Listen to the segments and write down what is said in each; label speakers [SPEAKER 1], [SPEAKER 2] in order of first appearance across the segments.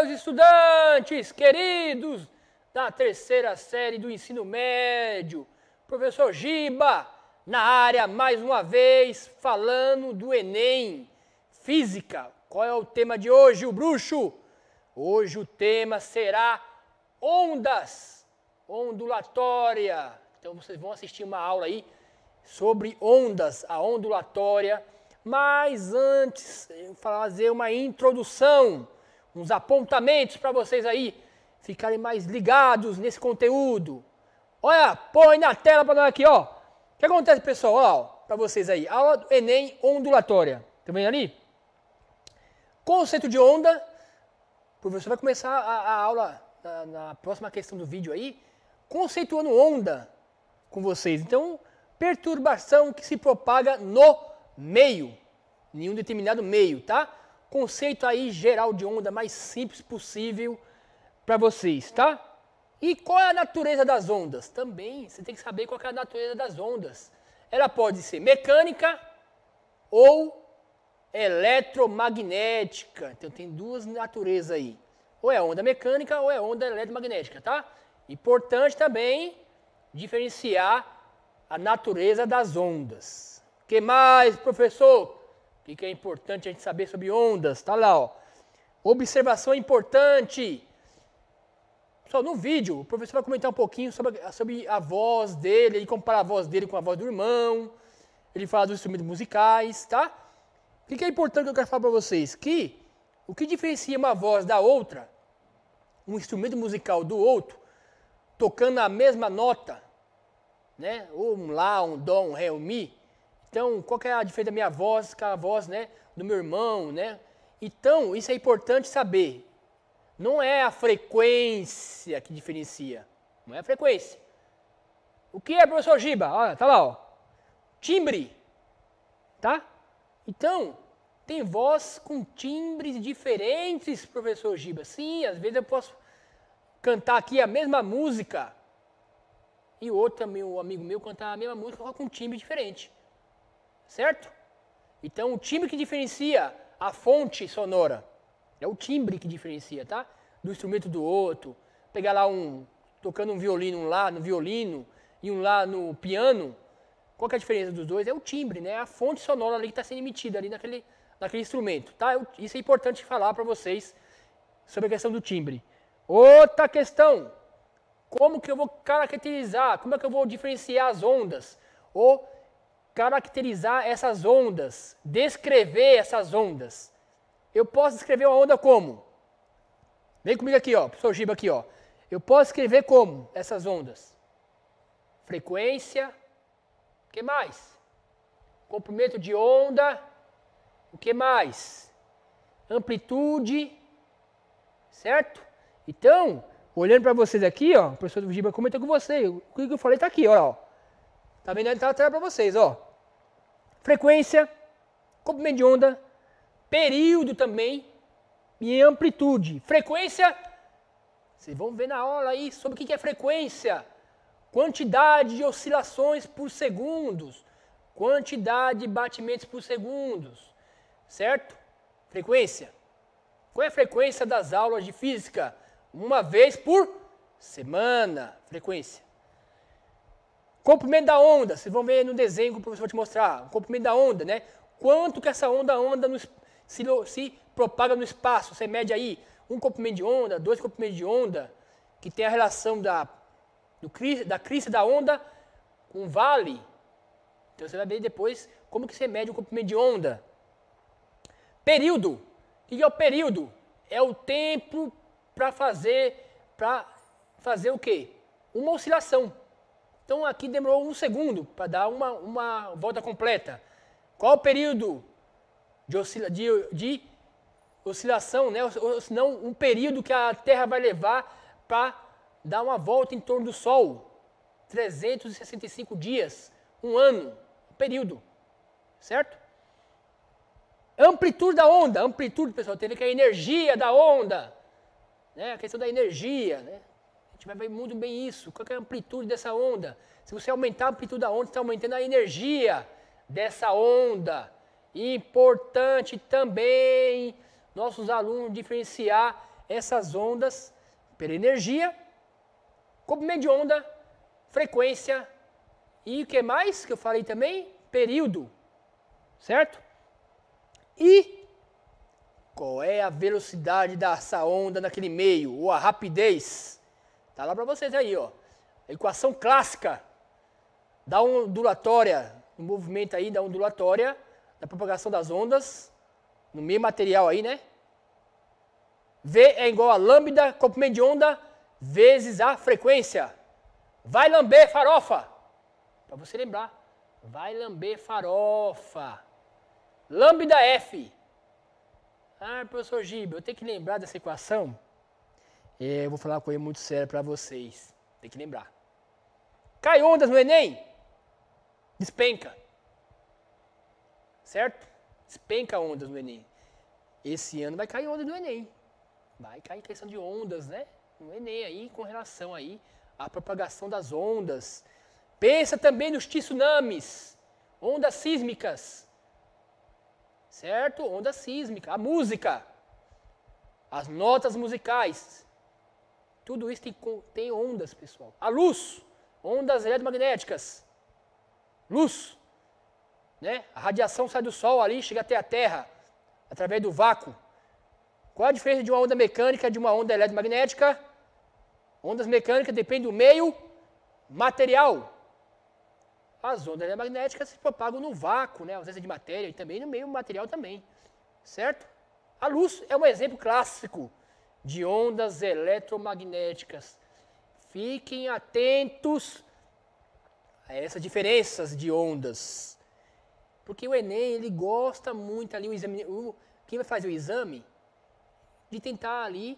[SPEAKER 1] meus estudantes queridos da terceira série do ensino médio. Professor Giba, na área mais uma vez, falando do Enem. Física, qual é o tema de hoje, o bruxo? Hoje o tema será ondas ondulatória. Então vocês vão assistir uma aula aí sobre ondas, a ondulatória. Mas antes, fazer uma introdução uns apontamentos para vocês aí ficarem mais ligados nesse conteúdo. Olha, põe na tela para nós aqui, ó. O que acontece, pessoal? Para vocês aí, aula do Enem ondulatória. Tá vendo ali? Conceito de onda. O professor vai começar a, a aula na, na próxima questão do vídeo aí, conceituando onda com vocês. Então, perturbação que se propaga no meio, em um determinado meio, tá? conceito aí geral de onda mais simples possível para vocês, tá? E qual é a natureza das ondas? Também você tem que saber qual é a natureza das ondas. Ela pode ser mecânica ou eletromagnética. Então tem duas naturezas aí. Ou é onda mecânica ou é onda eletromagnética, tá? Importante também diferenciar a natureza das ondas. O que mais, professor? e que é importante a gente saber sobre ondas. Tá lá, ó. Observação é importante. Pessoal, no vídeo, o professor vai comentar um pouquinho sobre, sobre a voz dele, ele compara a voz dele com a voz do irmão, ele fala dos instrumentos musicais, tá? O que é importante que eu quero falar para vocês? Que o que diferencia uma voz da outra, um instrumento musical do outro, tocando a mesma nota, né? Ou um lá, um dó, um ré, um mi, então, qual é a diferença da minha voz com a voz né, do meu irmão, né? Então, isso é importante saber. Não é a frequência que diferencia. Não é a frequência. O que é, professor Giba? Olha, tá lá, ó. Timbre. Tá? Então, tem voz com timbres diferentes, professor Giba. Sim, às vezes eu posso cantar aqui a mesma música. E outro, meu amigo meu, cantar a mesma música com um timbre diferente certo? Então, o timbre que diferencia a fonte sonora é o timbre que diferencia, tá? Do instrumento do outro. Pegar lá um tocando um violino um lá no violino e um lá no piano, qual é a diferença dos dois? É o timbre, né? É a fonte sonora ali que está sendo emitida ali naquele, naquele instrumento, tá? Eu, isso é importante falar para vocês sobre a questão do timbre. Outra questão, como que eu vou caracterizar, como é que eu vou diferenciar as ondas? Ou caracterizar essas ondas, descrever essas ondas. Eu posso descrever uma onda como? Vem comigo aqui, ó, professor Giba aqui, ó. Eu posso escrever como essas ondas? Frequência, o que mais? Comprimento de onda, o que mais? Amplitude, certo? Então, olhando para vocês aqui, ó, o professor Giba comentou com você, o que eu falei está aqui, ó. Tá vendo? Ele está atrás tela para vocês, ó frequência, comprimento de onda, período também e amplitude. Frequência, vocês vão ver na aula aí sobre o que é frequência. Quantidade de oscilações por segundos, quantidade de batimentos por segundos, certo? Frequência. Qual é a frequência das aulas de física? Uma vez por semana, frequência. Comprimento da onda, vocês vão ver no desenho que o professor vai te mostrar. O comprimento da onda, né? Quanto que essa onda onda no, se, se propaga no espaço? Você mede aí um comprimento de onda, dois comprimentos de onda, que tem a relação da, do, da crise da onda com o vale. Então você vai ver depois como que você mede o comprimento de onda. Período. O que é o período? É o tempo para fazer, para fazer o quê? Uma oscilação. Então aqui demorou um segundo para dar uma, uma volta completa. Qual o período de, oscila, de, de oscilação, né? ou se não, um período que a Terra vai levar para dar uma volta em torno do Sol? 365 dias, um ano, um período, certo? Amplitude da onda, amplitude, pessoal, teve que é a energia da onda, né? a questão da energia, né? gente vai ver muito bem isso. Qual é a amplitude dessa onda? Se você aumentar a amplitude da onda, você está aumentando a energia dessa onda. Importante também nossos alunos diferenciar essas ondas pela energia, comprimento de onda, frequência e o que mais que eu falei também? Período, certo? E qual é a velocidade dessa onda naquele meio, ou a rapidez? Está lá para vocês aí, ó. A equação clássica da ondulatória, o movimento aí da ondulatória, da propagação das ondas, no meio material aí, né? V é igual a lambda, comprimento de onda, vezes a frequência. Vai lamber farofa. Para você lembrar. Vai lamber farofa. Lambda F. Ah, professor Gibe, eu tenho que lembrar dessa equação é, eu vou falar uma coisa muito séria para vocês. Tem que lembrar. Cai ondas no Enem. Despenca. Certo? Despenca ondas no Enem. Esse ano vai cair onda no Enem. Vai cair questão de ondas, né? No Enem aí, com relação aí à propagação das ondas. Pensa também nos tsunamis. Ondas sísmicas. Certo? Onda sísmica. A música. As notas musicais tudo isso tem, tem ondas, pessoal. A luz, ondas eletromagnéticas. Luz. Né? A radiação sai do Sol ali, chega até a Terra, através do vácuo. Qual a diferença de uma onda mecânica de uma onda eletromagnética? Ondas mecânicas dependem do meio material. As ondas eletromagnéticas se propagam no vácuo, né? ausência é de matéria e também no meio material também, certo? A luz é um exemplo clássico de ondas eletromagnéticas. Fiquem atentos a essas diferenças de ondas. Porque o Enem, ele gosta muito ali, o exame, o, quem vai fazer o exame, de tentar ali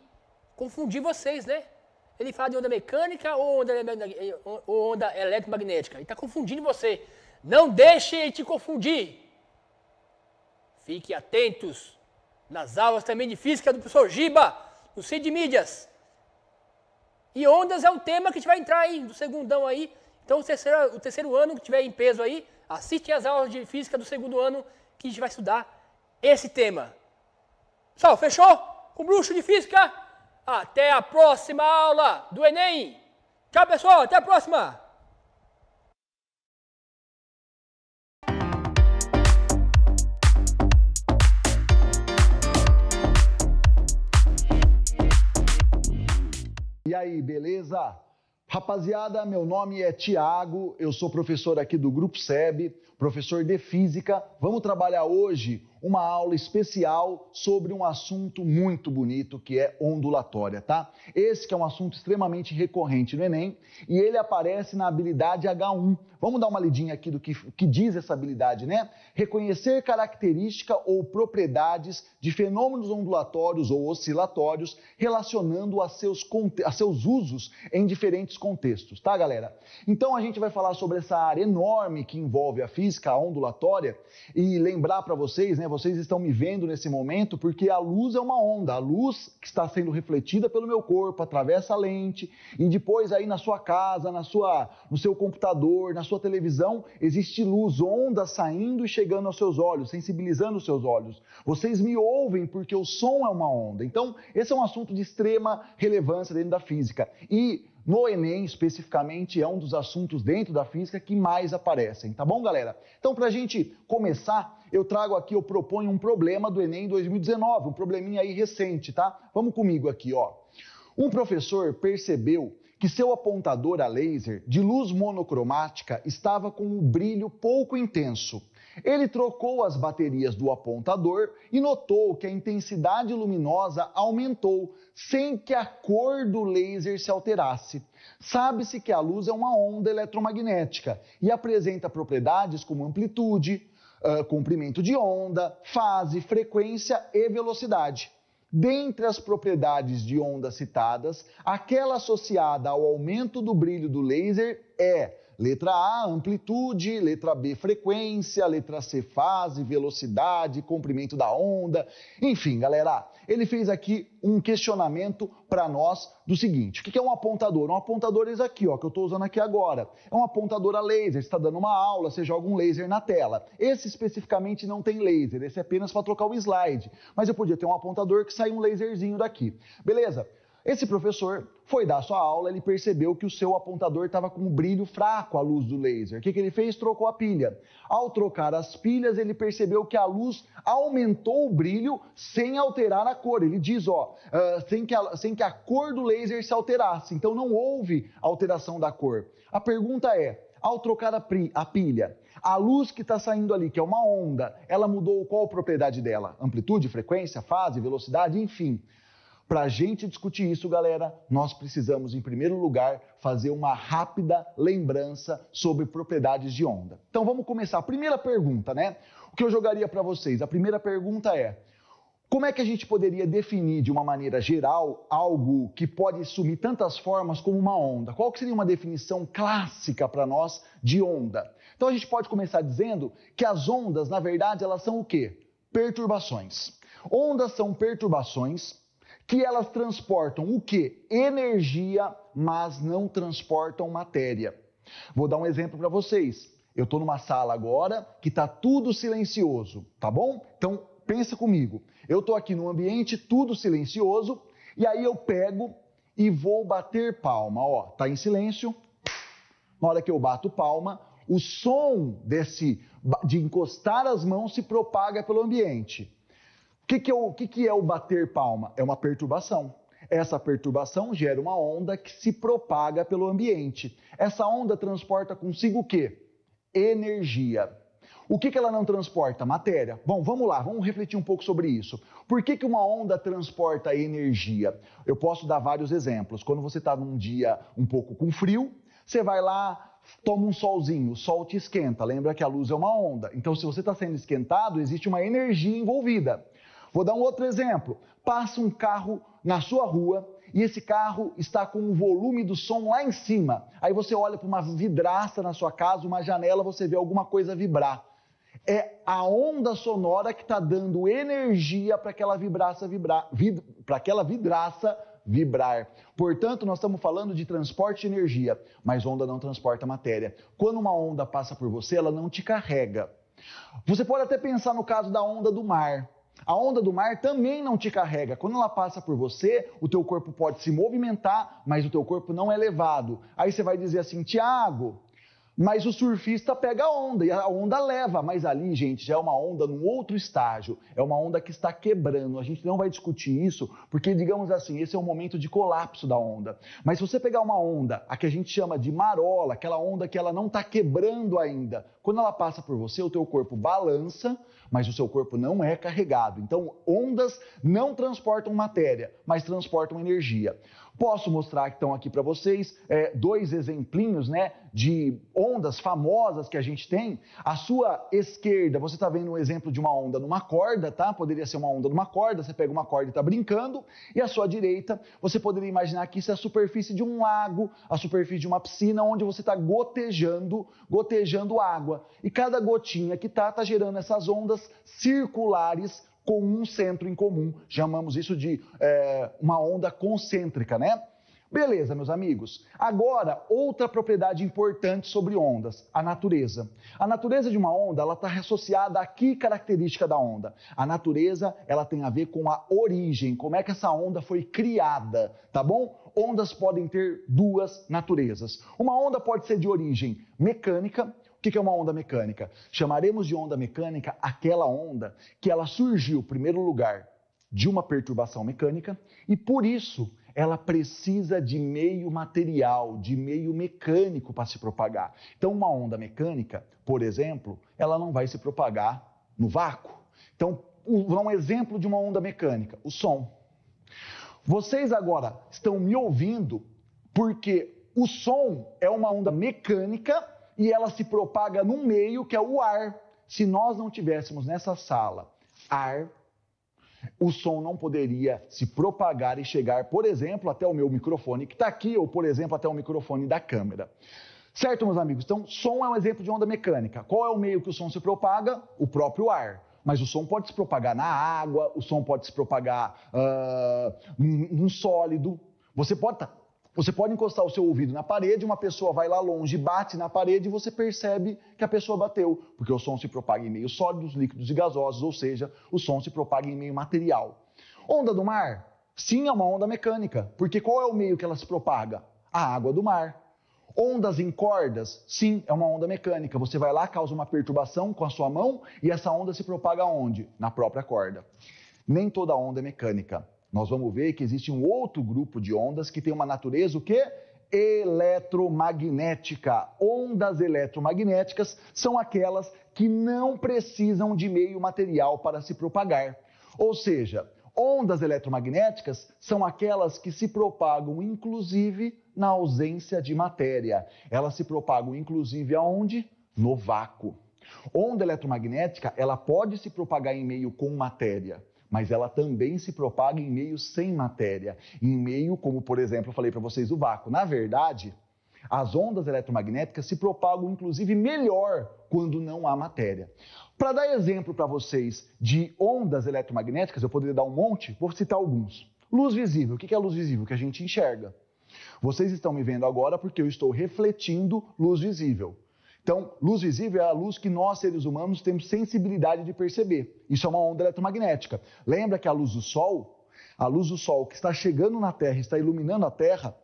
[SPEAKER 1] confundir vocês, né? Ele fala de onda mecânica ou onda, ou onda eletromagnética. Ele está confundindo você. Não deixe ele te confundir. Fique atentos nas aulas também de física do professor Giba no de mídias. E ondas é o tema que a gente vai entrar aí, do segundão aí. Então, o terceiro, o terceiro ano que tiver em peso aí, assiste as aulas de física do segundo ano que a gente vai estudar esse tema. Pessoal, fechou? Com o bruxo de física? Até a próxima aula do Enem! Tchau, pessoal! Até a próxima!
[SPEAKER 2] E aí, beleza? Rapaziada, meu nome é Tiago, eu sou professor aqui do Grupo SEB, professor de Física. Vamos trabalhar hoje uma aula especial sobre um assunto muito bonito que é ondulatória, tá? Esse que é um assunto extremamente recorrente no Enem e ele aparece na habilidade H1. Vamos dar uma lidinha aqui do que, que diz essa habilidade, né? Reconhecer característica ou propriedades de fenômenos ondulatórios ou oscilatórios relacionando a seus, a seus usos em diferentes contextos, tá, galera? Então a gente vai falar sobre essa área enorme que envolve a física ondulatória e lembrar para vocês, né? vocês estão me vendo nesse momento porque a luz é uma onda, a luz que está sendo refletida pelo meu corpo, atravessa a lente, e depois aí na sua casa, na sua, no seu computador, na sua televisão, existe luz, onda saindo e chegando aos seus olhos, sensibilizando os seus olhos. Vocês me ouvem porque o som é uma onda. Então, esse é um assunto de extrema relevância dentro da física. E no Enem, especificamente, é um dos assuntos dentro da física que mais aparecem, tá bom, galera? Então, para a gente começar, eu trago aqui, eu proponho um problema do Enem 2019, um probleminha aí recente, tá? Vamos comigo aqui, ó. Um professor percebeu que seu apontador a laser de luz monocromática estava com um brilho pouco intenso. Ele trocou as baterias do apontador e notou que a intensidade luminosa aumentou sem que a cor do laser se alterasse. Sabe-se que a luz é uma onda eletromagnética e apresenta propriedades como amplitude, comprimento de onda, fase, frequência e velocidade. Dentre as propriedades de onda citadas, aquela associada ao aumento do brilho do laser é Letra A, amplitude, letra B, frequência, letra C, fase, velocidade, comprimento da onda. Enfim, galera, ele fez aqui um questionamento para nós do seguinte: o que é um apontador? Um apontador é esse aqui, ó, que eu estou usando aqui agora. É um apontador a laser. Você está dando uma aula, você joga um laser na tela. Esse especificamente não tem laser, esse é apenas para trocar o slide. Mas eu podia ter um apontador que sai um laserzinho daqui. Beleza? Esse professor foi dar sua aula, ele percebeu que o seu apontador estava com um brilho fraco à luz do laser. O que, que ele fez? Trocou a pilha. Ao trocar as pilhas, ele percebeu que a luz aumentou o brilho sem alterar a cor. Ele diz, ó, uh, sem, que a, sem que a cor do laser se alterasse. Então não houve alteração da cor. A pergunta é, ao trocar a, pri, a pilha, a luz que está saindo ali, que é uma onda, ela mudou qual propriedade dela? Amplitude, frequência, fase, velocidade, enfim. Para a gente discutir isso, galera, nós precisamos, em primeiro lugar, fazer uma rápida lembrança sobre propriedades de onda. Então vamos começar. A primeira pergunta, né? O que eu jogaria para vocês? A primeira pergunta é: como é que a gente poderia definir de uma maneira geral algo que pode assumir tantas formas como uma onda? Qual seria uma definição clássica para nós de onda? Então a gente pode começar dizendo que as ondas, na verdade, elas são o quê? Perturbações. Ondas são perturbações que elas transportam o que? Energia, mas não transportam matéria. Vou dar um exemplo para vocês. Eu estou numa sala agora que está tudo silencioso, tá bom? Então pensa comigo. Eu estou aqui num ambiente tudo silencioso e aí eu pego e vou bater palma. Ó, tá em silêncio. Na hora que eu bato palma, o som desse de encostar as mãos se propaga pelo ambiente que, que, é o, que, que é o bater palma? É uma perturbação. Essa perturbação gera uma onda que se propaga pelo ambiente. Essa onda transporta consigo o quê? Energia. O que, que ela não transporta? Matéria. Bom, vamos lá, vamos refletir um pouco sobre isso. Por que, que uma onda transporta energia? Eu posso dar vários exemplos. Quando você está num dia um pouco com frio, você vai lá, toma um solzinho, o sol te esquenta. Lembra que a luz é uma onda. Então, se você está sendo esquentado, existe uma energia envolvida. Vou dar um outro exemplo. Passa um carro na sua rua e esse carro está com o volume do som lá em cima. Aí você olha para uma vidraça na sua casa, uma janela, você vê alguma coisa vibrar. É a onda sonora que está dando energia para aquela vibrar, vid, para aquela vidraça vibrar. Portanto, nós estamos falando de transporte de energia, mas onda não transporta matéria. Quando uma onda passa por você, ela não te carrega. Você pode até pensar no caso da onda do mar. A onda do mar também não te carrega. Quando ela passa por você, o teu corpo pode se movimentar, mas o teu corpo não é levado. Aí você vai dizer assim: Tiago, mas o surfista pega a onda e a onda leva, mas ali, gente, já é uma onda num outro estágio, é uma onda que está quebrando. A gente não vai discutir isso, porque digamos assim, esse é o um momento de colapso da onda. Mas se você pegar uma onda, a que a gente chama de marola, aquela onda que ela não está quebrando ainda, quando ela passa por você, o teu corpo balança, mas o seu corpo não é carregado. Então, ondas não transportam matéria, mas transportam energia. Posso mostrar que estão aqui para vocês é, dois exemplinhos né, de ondas famosas que a gente tem. A sua esquerda, você está vendo um exemplo de uma onda numa corda, tá? Poderia ser uma onda numa corda, você pega uma corda e está brincando. E a sua direita, você poderia imaginar que isso é a superfície de um lago, a superfície de uma piscina, onde você está gotejando, gotejando água. E cada gotinha que está, está gerando essas ondas circulares com um centro em comum. Chamamos isso de é, uma onda concêntrica, né? Beleza, meus amigos. Agora, outra propriedade importante sobre ondas, a natureza. A natureza de uma onda, ela está associada a que característica da onda? A natureza, ela tem a ver com a origem, como é que essa onda foi criada, tá bom? Ondas podem ter duas naturezas. Uma onda pode ser de origem mecânica, o que é uma onda mecânica? Chamaremos de onda mecânica aquela onda que ela surgiu, em primeiro lugar, de uma perturbação mecânica e por isso ela precisa de meio material, de meio mecânico para se propagar. Então, uma onda mecânica, por exemplo, ela não vai se propagar no vácuo. Então, um exemplo de uma onda mecânica: o som. Vocês agora estão me ouvindo porque o som é uma onda mecânica e ela se propaga num meio que é o ar. Se nós não tivéssemos nessa sala ar, o som não poderia se propagar e chegar, por exemplo, até o meu microfone que está aqui, ou por exemplo, até o microfone da câmera. Certo, meus amigos? Então, som é um exemplo de onda mecânica. Qual é o meio que o som se propaga? O próprio ar. Mas o som pode se propagar na água, o som pode se propagar uh, num sólido. Você pode estar tá você pode encostar o seu ouvido na parede, uma pessoa vai lá longe, bate na parede e você percebe que a pessoa bateu, porque o som se propaga em meio sólidos, líquidos e gasosos, ou seja, o som se propaga em meio material. Onda do mar? Sim, é uma onda mecânica, porque qual é o meio que ela se propaga? A água do mar. Ondas em cordas? Sim, é uma onda mecânica. Você vai lá, causa uma perturbação com a sua mão e essa onda se propaga onde? Na própria corda. Nem toda onda é mecânica nós vamos ver que existe um outro grupo de ondas que tem uma natureza o quê? Eletromagnética. Ondas eletromagnéticas são aquelas que não precisam de meio material para se propagar. Ou seja, ondas eletromagnéticas são aquelas que se propagam inclusive na ausência de matéria. Elas se propagam inclusive aonde? No vácuo. Onda eletromagnética, ela pode se propagar em meio com matéria, mas ela também se propaga em meio sem matéria, em meio como, por exemplo, eu falei para vocês, o vácuo. Na verdade, as ondas eletromagnéticas se propagam inclusive melhor quando não há matéria. Para dar exemplo para vocês de ondas eletromagnéticas, eu poderia dar um monte, vou citar alguns. Luz visível. O que é luz visível? Que a gente enxerga. Vocês estão me vendo agora porque eu estou refletindo luz visível. Então, luz visível é a luz que nós, seres humanos, temos sensibilidade de perceber. Isso é uma onda eletromagnética. Lembra que a luz do Sol, a luz do Sol que está chegando na Terra, está iluminando a Terra,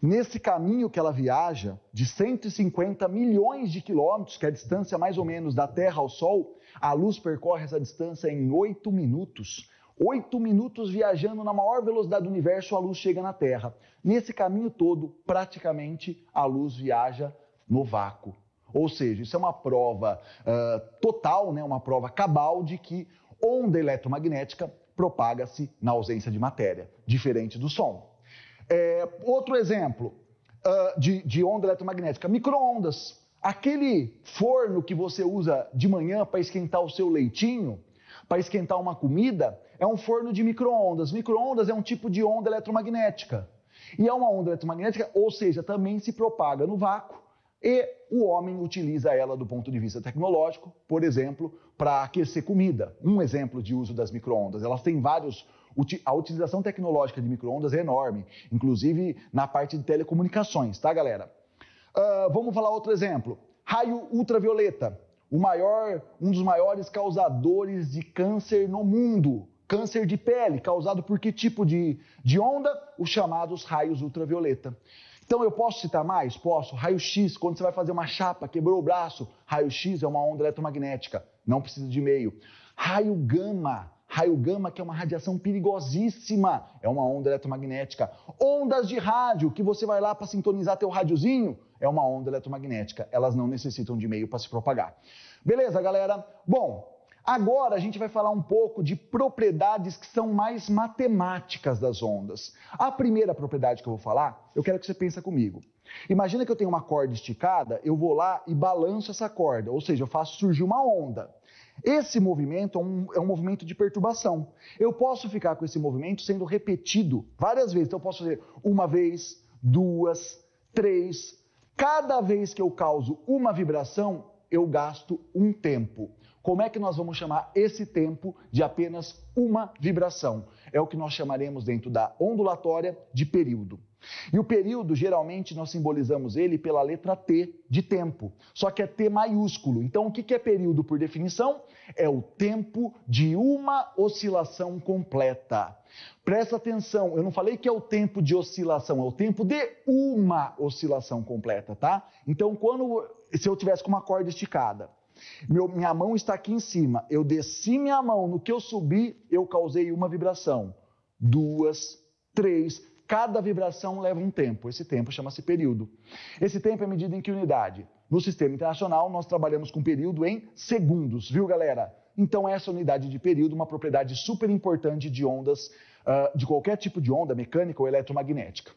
[SPEAKER 2] nesse caminho que ela viaja, de 150 milhões de quilômetros, que é a distância mais ou menos da Terra ao Sol, a luz percorre essa distância em oito minutos. Oito minutos viajando na maior velocidade do universo, a luz chega na Terra. Nesse caminho todo, praticamente, a luz viaja no vácuo. Ou seja, isso é uma prova uh, total, né, uma prova cabal de que onda eletromagnética propaga-se na ausência de matéria, diferente do som. É, outro exemplo uh, de, de onda eletromagnética, microondas. Aquele forno que você usa de manhã para esquentar o seu leitinho, para esquentar uma comida, é um forno de microondas. Microondas é um tipo de onda eletromagnética. E é uma onda eletromagnética, ou seja, também se propaga no vácuo e o homem utiliza ela do ponto de vista tecnológico, por exemplo, para aquecer comida. Um exemplo de uso das microondas. Elas têm vários a utilização tecnológica de microondas é enorme, inclusive na parte de telecomunicações, tá, galera? Uh, vamos falar outro exemplo. Raio ultravioleta, o maior, um dos maiores causadores de câncer no mundo. Câncer de pele, causado por que tipo de, de onda? Os chamados raios ultravioleta. Então eu posso citar mais? Posso. Raio-X, quando você vai fazer uma chapa, quebrou o braço, raio-X é uma onda eletromagnética, não precisa de meio. Raio gama, raio gama que é uma radiação perigosíssima, é uma onda eletromagnética. Ondas de rádio, que você vai lá para sintonizar teu rádiozinho, é uma onda eletromagnética. Elas não necessitam de meio para se propagar. Beleza, galera? Bom, Agora a gente vai falar um pouco de propriedades que são mais matemáticas das ondas. A primeira propriedade que eu vou falar, eu quero que você pense comigo. Imagina que eu tenho uma corda esticada, eu vou lá e balanço essa corda, ou seja, eu faço surgir uma onda. Esse movimento é um, é um movimento de perturbação. Eu posso ficar com esse movimento sendo repetido várias vezes. Então eu posso fazer uma vez, duas, três. Cada vez que eu causo uma vibração, eu gasto um tempo. Como é que nós vamos chamar esse tempo de apenas uma vibração? É o que nós chamaremos dentro da ondulatória de período. E o período, geralmente, nós simbolizamos ele pela letra T de tempo, só que é T maiúsculo. Então, o que é período por definição? É o tempo de uma oscilação completa. Presta atenção, eu não falei que é o tempo de oscilação, é o tempo de uma oscilação completa, tá? Então, quando se eu tivesse com uma corda esticada meu, minha mão está aqui em cima. Eu desci minha mão. No que eu subi, eu causei uma vibração. Duas, três. Cada vibração leva um tempo. Esse tempo chama-se período. Esse tempo é medido em que unidade? No sistema internacional, nós trabalhamos com período em segundos, viu, galera? Então, essa unidade de período é uma propriedade super importante de ondas, uh, de qualquer tipo de onda mecânica ou eletromagnética.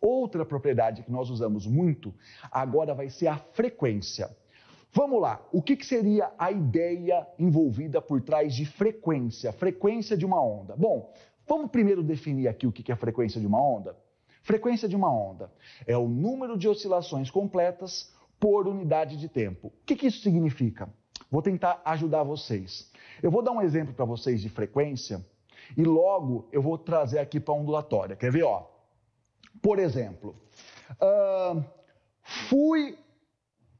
[SPEAKER 2] Outra propriedade que nós usamos muito agora vai ser a frequência. Vamos lá, o que, que, seria a ideia envolvida por trás de frequência, frequência de uma onda? Bom, vamos primeiro definir aqui o que, que é a frequência de uma onda? Frequência de uma onda é o número de oscilações completas por unidade de tempo. O que, que isso significa? Vou tentar ajudar vocês. Eu vou dar um exemplo para vocês de frequência e logo eu vou trazer aqui para a ondulatória. Quer ver? Ó? Por exemplo, uh, fui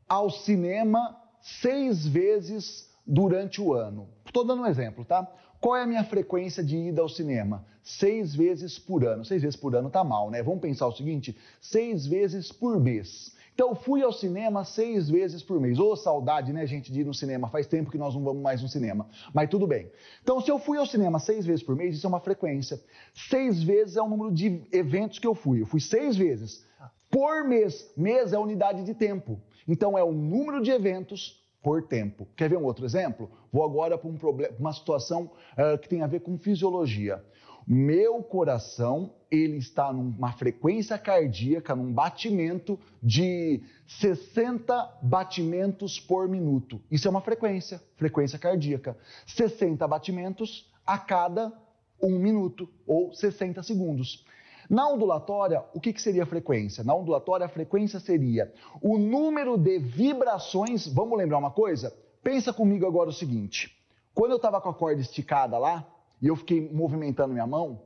[SPEAKER 2] ao cinema seis vezes durante o ano. Estou dando um exemplo, tá? Qual é a minha frequência de ida ao cinema? Seis vezes por ano. Seis vezes por ano tá mal, né? Vamos pensar o seguinte: seis vezes por mês. Então, fui ao cinema seis vezes por mês. Ô, oh, saudade, né, gente, de ir no cinema. Faz tempo que nós não vamos mais no cinema. Mas tudo bem. Então, se eu fui ao cinema seis vezes por mês, isso é uma frequência. Seis vezes é o número de eventos que eu fui. Eu fui seis vezes por mês. Mês é unidade de tempo. Então é o número de eventos por tempo. Quer ver um outro exemplo? Vou agora para um uma situação uh, que tem a ver com fisiologia. Meu coração ele está numa frequência cardíaca, num batimento de 60 batimentos por minuto. Isso é uma frequência, frequência cardíaca. 60 batimentos a cada um minuto ou 60 segundos. Na ondulatória, o que, que seria a frequência? Na ondulatória, a frequência seria o número de vibrações. Vamos lembrar uma coisa? Pensa comigo agora o seguinte: quando eu estava com a corda esticada lá e eu fiquei movimentando minha mão,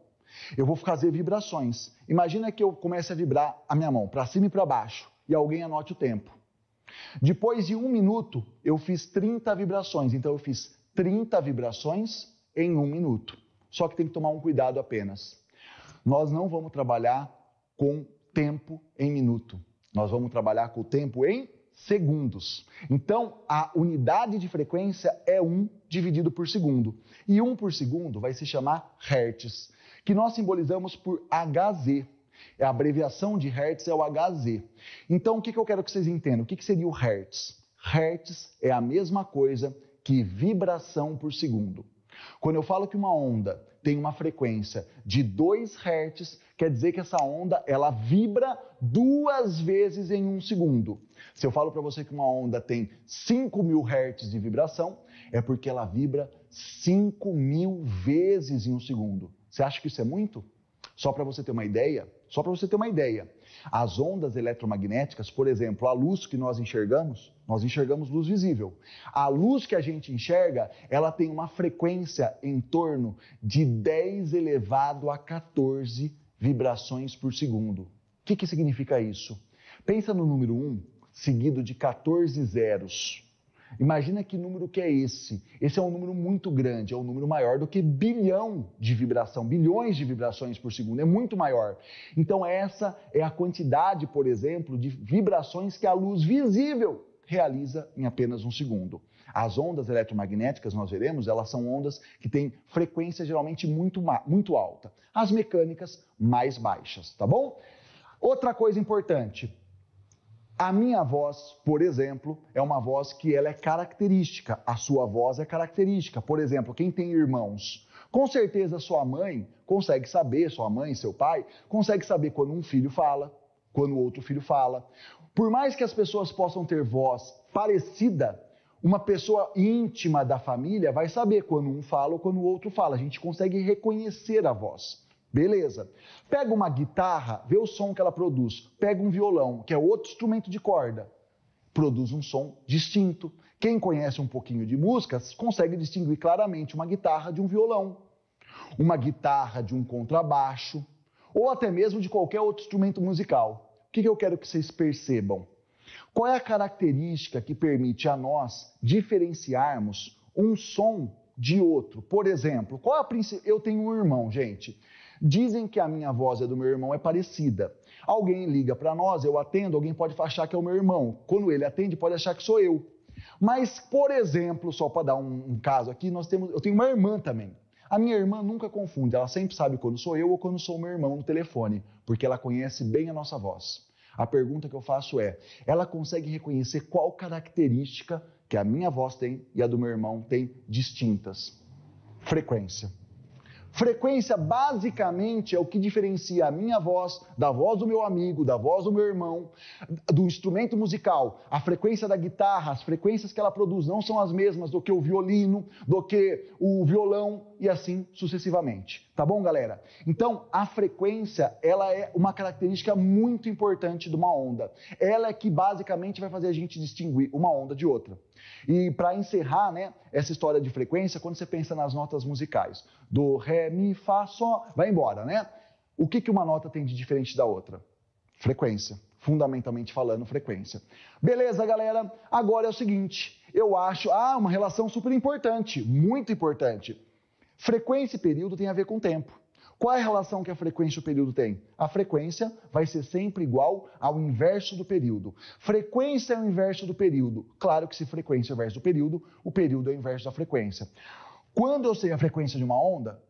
[SPEAKER 2] eu vou fazer vibrações. Imagina que eu comece a vibrar a minha mão para cima e para baixo e alguém anote o tempo. Depois de um minuto, eu fiz 30 vibrações. Então, eu fiz 30 vibrações em um minuto. Só que tem que tomar um cuidado apenas nós não vamos trabalhar com tempo em minuto. Nós vamos trabalhar com o tempo em segundos. Então, a unidade de frequência é 1 dividido por segundo. E 1 por segundo vai se chamar hertz, que nós simbolizamos por Hz. A abreviação de hertz é o Hz. Então, o que, que eu quero que vocês entendam? O que, que seria o hertz? Hertz é a mesma coisa que vibração por segundo. Quando eu falo que uma onda tem uma frequência de 2 Hz, quer dizer que essa onda ela vibra duas vezes em um segundo. Se eu falo para você que uma onda tem mil Hz de vibração, é porque ela vibra mil vezes em um segundo. Você acha que isso é muito? Só para você ter uma ideia, só para você ter uma ideia. As ondas eletromagnéticas, por exemplo, a luz que nós enxergamos, nós enxergamos luz visível. A luz que a gente enxerga, ela tem uma frequência em torno de 10 elevado a 14 vibrações por segundo. O que, que significa isso? Pensa no número 1 seguido de 14 zeros. Imagina que número que é esse. Esse é um número muito grande, é um número maior do que bilhão de vibração, bilhões de vibrações por segundo, é muito maior. Então essa é a quantidade, por exemplo, de vibrações que a luz visível realiza em apenas um segundo. As ondas eletromagnéticas, nós veremos, elas são ondas que têm frequência geralmente muito, muito alta. As mecânicas, mais baixas, tá bom? Outra coisa importante, a minha voz, por exemplo, é uma voz que ela é característica. A sua voz é característica. Por exemplo, quem tem irmãos, com certeza sua mãe consegue saber, sua mãe, seu pai, consegue saber quando um filho fala, quando outro filho fala. Por mais que as pessoas possam ter voz parecida, uma pessoa íntima da família vai saber quando um fala ou quando o outro fala. A gente consegue reconhecer a voz. Beleza. Pega uma guitarra, vê o som que ela produz. Pega um violão, que é outro instrumento de corda. Produz um som distinto. Quem conhece um pouquinho de música consegue distinguir claramente uma guitarra de um violão, uma guitarra de um contrabaixo, ou até mesmo de qualquer outro instrumento musical. O que eu quero que vocês percebam? Qual é a característica que permite a nós diferenciarmos um som de outro? Por exemplo, qual a princip... eu tenho um irmão, gente. Dizem que a minha voz e é a do meu irmão é parecida. Alguém liga para nós, eu atendo, alguém pode achar que é o meu irmão. Quando ele atende, pode achar que sou eu. Mas, por exemplo, só para dar um, um caso aqui, nós temos, eu tenho uma irmã também. A minha irmã nunca confunde, ela sempre sabe quando sou eu ou quando sou o meu irmão no telefone, porque ela conhece bem a nossa voz. A pergunta que eu faço é: ela consegue reconhecer qual característica que a minha voz tem e a do meu irmão tem distintas? Frequência. Frequência basicamente é o que diferencia a minha voz da voz do meu amigo, da voz do meu irmão, do instrumento musical. A frequência da guitarra, as frequências que ela produz não são as mesmas do que o violino, do que o violão e assim sucessivamente. Tá bom, galera? Então, a frequência, ela é uma característica muito importante de uma onda. Ela é que basicamente vai fazer a gente distinguir uma onda de outra. E para encerrar né, essa história de frequência, quando você pensa nas notas musicais, do Ré, Mi, Fá, Sol, vai embora, né? O que, que uma nota tem de diferente da outra? Frequência. Fundamentalmente falando, frequência. Beleza, galera? Agora é o seguinte: eu acho, ah, uma relação super importante, muito importante. Frequência e período tem a ver com tempo. Qual é a relação que a frequência e o período têm? A frequência vai ser sempre igual ao inverso do período. Frequência é o inverso do período. Claro que se frequência é o inverso do período, o período é o inverso da frequência. Quando eu sei a frequência de uma onda,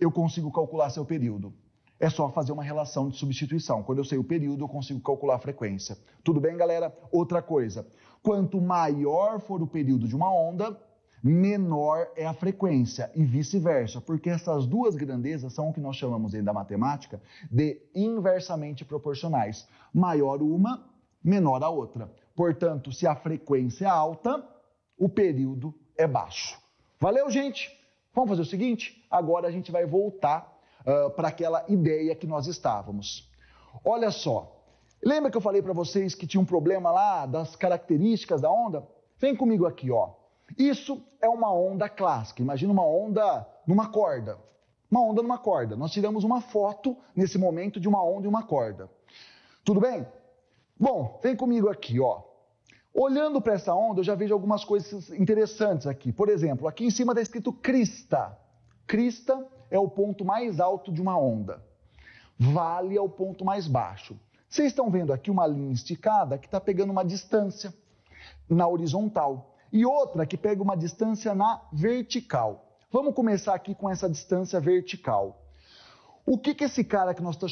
[SPEAKER 2] eu consigo calcular seu período. É só fazer uma relação de substituição. Quando eu sei o período, eu consigo calcular a frequência. Tudo bem, galera? Outra coisa. Quanto maior for o período de uma onda, menor é a frequência e vice-versa, porque essas duas grandezas são o que nós chamamos dentro da matemática de inversamente proporcionais. Maior uma, menor a outra. Portanto, se a frequência é alta, o período é baixo. Valeu, gente? Vamos fazer o seguinte? Agora a gente vai voltar uh, para aquela ideia que nós estávamos. Olha só. Lembra que eu falei para vocês que tinha um problema lá das características da onda? Vem comigo aqui, ó. Isso é uma onda clássica. Imagina uma onda numa corda. Uma onda numa corda. Nós tiramos uma foto nesse momento de uma onda e uma corda. Tudo bem? Bom, vem comigo aqui, ó. Olhando para essa onda, eu já vejo algumas coisas interessantes aqui. Por exemplo, aqui em cima está escrito crista. Crista é o ponto mais alto de uma onda. Vale é o ponto mais baixo. Vocês estão vendo aqui uma linha esticada que está pegando uma distância na horizontal e outra que pega uma distância na vertical. Vamos começar aqui com essa distância vertical. O que, que esse cara que nós tá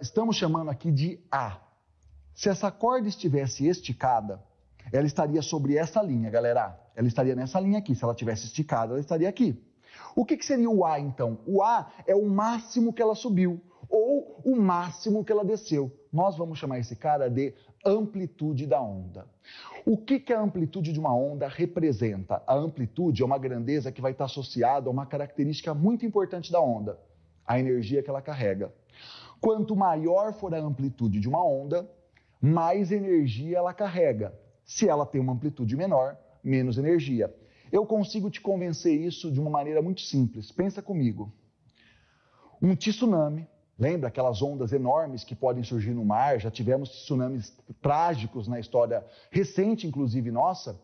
[SPEAKER 2] estamos chamando aqui de A? Se essa corda estivesse esticada, ela estaria sobre essa linha, galera. Ela estaria nessa linha aqui. Se ela tivesse esticada, ela estaria aqui. O que, que seria o A, então? O A é o máximo que ela subiu ou o máximo que ela desceu. Nós vamos chamar esse cara de amplitude da onda. O que, que a amplitude de uma onda representa? A amplitude é uma grandeza que vai estar associada a uma característica muito importante da onda, a energia que ela carrega. Quanto maior for a amplitude de uma onda, mais energia ela carrega. Se ela tem uma amplitude menor, menos energia. Eu consigo te convencer isso de uma maneira muito simples. Pensa comigo. Um tsunami Lembra aquelas ondas enormes que podem surgir no mar? Já tivemos tsunamis trágicos na história recente, inclusive nossa.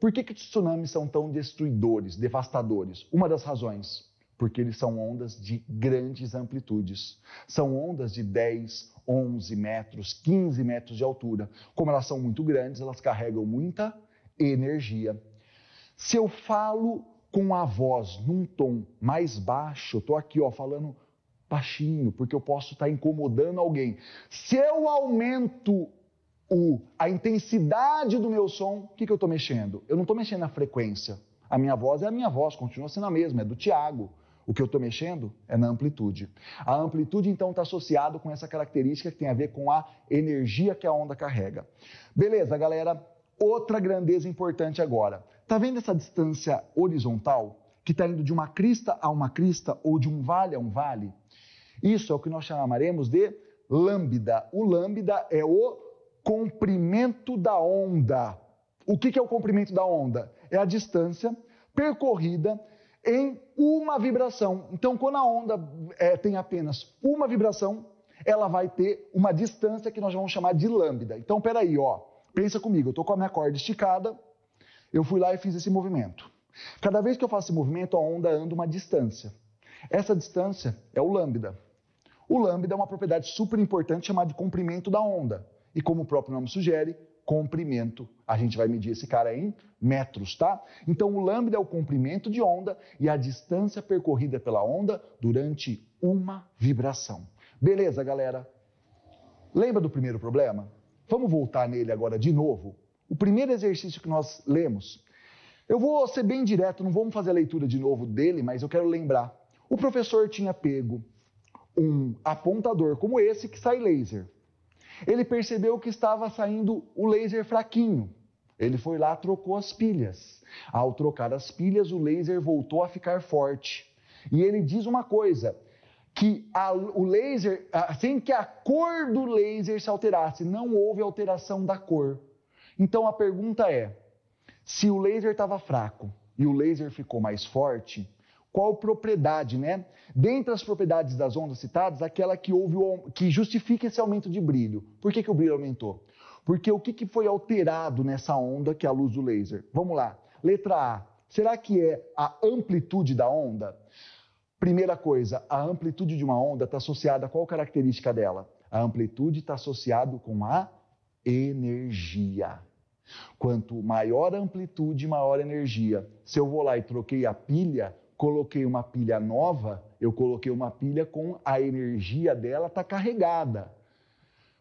[SPEAKER 2] Por que, que tsunamis são tão destruidores, devastadores? Uma das razões, porque eles são ondas de grandes amplitudes. São ondas de 10, 11 metros, 15 metros de altura. Como elas são muito grandes, elas carregam muita energia. Se eu falo com a voz num tom mais baixo, estou aqui ó, falando baixinho, porque eu posso estar incomodando alguém. Se eu aumento o, a intensidade do meu som, o que, que eu estou mexendo? Eu não estou mexendo na frequência. A minha voz é a minha voz, continua sendo a mesma, é do Tiago. O que eu estou mexendo é na amplitude. A amplitude, então, está associada com essa característica que tem a ver com a energia que a onda carrega. Beleza, galera? Outra grandeza importante agora. Tá vendo essa distância horizontal que está indo de uma crista a uma crista ou de um vale a um vale? Isso é o que nós chamaremos de lambda. O lambda é o comprimento da onda. O que é o comprimento da onda? É a distância percorrida em uma vibração. Então, quando a onda é, tem apenas uma vibração, ela vai ter uma distância que nós vamos chamar de lambda. Então, peraí, ó, pensa comigo, eu estou com a minha corda esticada, eu fui lá e fiz esse movimento. Cada vez que eu faço esse movimento, a onda anda uma distância. Essa distância é o lambda. O lambda é uma propriedade super importante chamada de comprimento da onda. E como o próprio nome sugere, comprimento. A gente vai medir esse cara em metros, tá? Então o lambda é o comprimento de onda e a distância percorrida pela onda durante uma vibração. Beleza, galera? Lembra do primeiro problema? Vamos voltar nele agora de novo. O primeiro exercício que nós lemos. Eu vou ser bem direto, não vamos fazer a leitura de novo dele, mas eu quero lembrar. O professor tinha pego um apontador como esse que sai laser. Ele percebeu que estava saindo o laser fraquinho. Ele foi lá, trocou as pilhas. Ao trocar as pilhas, o laser voltou a ficar forte. E ele diz uma coisa: que a, o laser, sem que a cor do laser se alterasse, não houve alteração da cor. Então a pergunta é: se o laser estava fraco e o laser ficou mais forte, qual propriedade, né? Dentre as propriedades das ondas citadas, aquela que houve o, que justifica esse aumento de brilho. Por que, que o brilho aumentou? Porque o que, que foi alterado nessa onda que é a luz do laser? Vamos lá. Letra A. Será que é a amplitude da onda? Primeira coisa, a amplitude de uma onda está associada a qual característica dela? A amplitude está associada com a energia. Quanto maior a amplitude, maior a energia. Se eu vou lá e troquei a pilha, coloquei uma pilha nova, eu coloquei uma pilha com a energia dela está carregada.